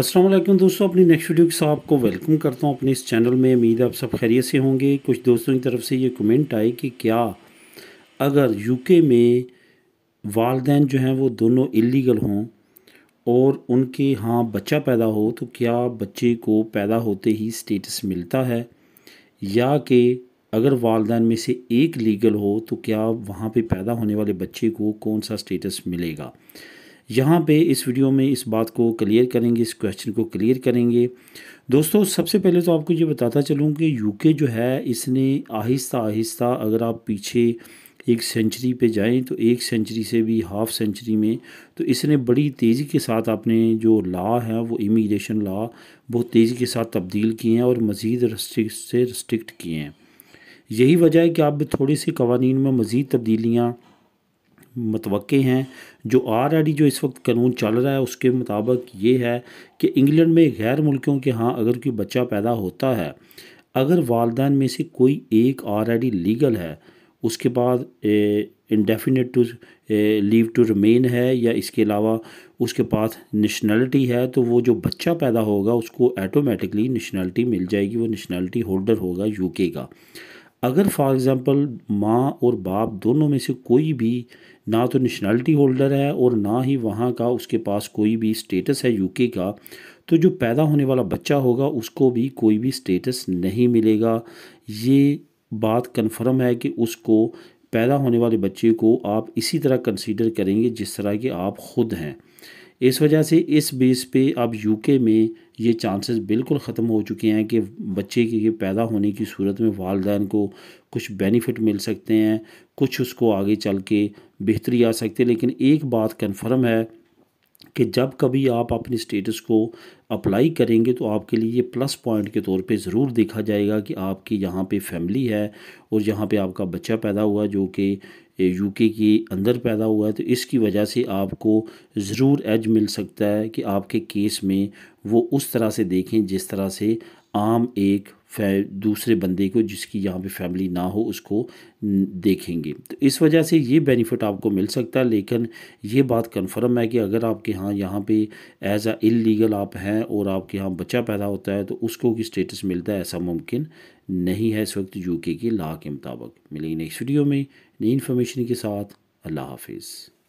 असलम दोस्तों अपनी next video के साथ आपको वेलकम करता हूँ अपने इस चैनल में उम्मीद आप सब खैरियत से होंगे कुछ दोस्तों की तरफ से ये कमेंट आई कि क्या अगर यूके में वालदेन जो हैं वो दोनों इलीगल हों और उनके हाँ बच्चा पैदा हो तो क्या बच्चे को पैदा होते ही स्टेटस मिलता है या कि अगर वालदेन में से एक लीगल हो तो क्या वहाँ पर पैदा होने वाले बच्चे को कौन सा स्टेटस मिलेगा यहाँ पे इस वीडियो में इस बात को क्लियर करेंगे इस क्वेश्चन को क्लियर करेंगे दोस्तों सबसे पहले तो आपको ये बताता चलूँ कि यूके जो है इसने आहिस्ता आहिस्ता अगर आप पीछे एक सेंचुरी पे जाएं तो एक सेंचुरी से भी हाफ सेंचुरी में तो इसने बड़ी तेज़ी के साथ अपने जो लॉ है वो इमिग्रेशन लॉ बहुत तेज़ी के साथ तब्दील किए हैं और मज़ीद रस्ट्रिक्ट से रिस्ट्रिक्ट किए हैं यही वजह है कि आप थोड़े से कवानीन में मज़ीद तब्दीलियाँ मतवे हैं जो आर डी जो इस वक्त कानून चल रहा है उसके मुताबिक ये है कि इंग्लैंड में गैर मुल्कों के यहाँ अगर कोई बच्चा पैदा होता है अगर वालदान में से कोई एक आर डी लीगल है उसके बाद indefinite to leave to remain है या इसके अलावा उसके पास नेशनलिटी है तो वो जो बच्चा पैदा होगा उसको ऐटोमेटिकली नेशनलिटी मिल जाएगी वो नेशनलिटी होल्डर होगा यूके का अगर फॉर एग्ज़ाम्पल माँ और बाप दोनों में से कोई भी ना तो नेशनलिटी होल्डर है और ना ही वहाँ का उसके पास कोई भी स्टेटस है यूके का तो जो पैदा होने वाला बच्चा होगा उसको भी कोई भी स्टेटस नहीं मिलेगा ये बात कन्फर्म है कि उसको पैदा होने वाले बच्चे को आप इसी तरह कंसीडर करेंगे जिस तरह के आप ख़ुद हैं इस वजह से इस बेस पे अब यूके में ये चांसेस बिल्कुल ख़त्म हो चुके हैं कि बच्चे के ये पैदा होने की सूरत में वालदेन को कुछ बेनिफिट मिल सकते हैं कुछ उसको आगे चल के बेहतरी आ सकती है लेकिन एक बात कन्फर्म है कि जब कभी आप अपने स्टेटस को अप्लाई करेंगे तो आपके लिए ये प्लस पॉइंट के तौर पे ज़रूर देखा जाएगा कि आपकी यहाँ पे फैमिली है और यहाँ पे आपका बच्चा पैदा हुआ जो कि यूके के अंदर पैदा हुआ है तो इसकी वजह से आपको ज़रूर एज मिल सकता है कि आपके केस में वो उस तरह से देखें जिस तरह से आम एक दूसरे बंदे को जिसकी यहाँ पे फैमिली ना हो उसको देखेंगे तो इस वजह से ये बेनिफिट आपको मिल सकता है लेकिन ये बात कन्फर्म है कि अगर आपके यहाँ यहाँ पे एज आ इलीगल आप हैं और आपके यहाँ बच्चा पैदा होता है तो उसको कि स्टेटस मिलता है ऐसा मुमकिन नहीं है इस वक्त यू के लॉ के मुताबिक मिलेगी नेक्स्ट वीडियो में नई इन्फॉर्मेशन के साथ अल्लाह हाफिज़